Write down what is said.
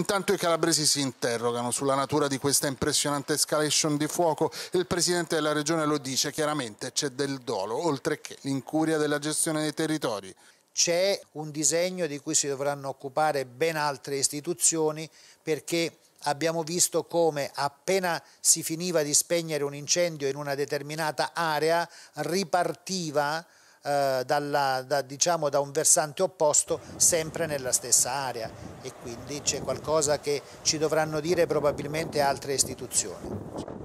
Intanto i calabresi si interrogano sulla natura di questa impressionante escalation di fuoco il presidente della regione lo dice chiaramente, c'è del dolo, oltre che l'incuria della gestione dei territori. C'è un disegno di cui si dovranno occupare ben altre istituzioni perché abbiamo visto come appena si finiva di spegnere un incendio in una determinata area ripartiva eh, dalla, da, diciamo, da un versante opposto sempre nella stessa area e quindi c'è qualcosa che ci dovranno dire probabilmente altre istituzioni.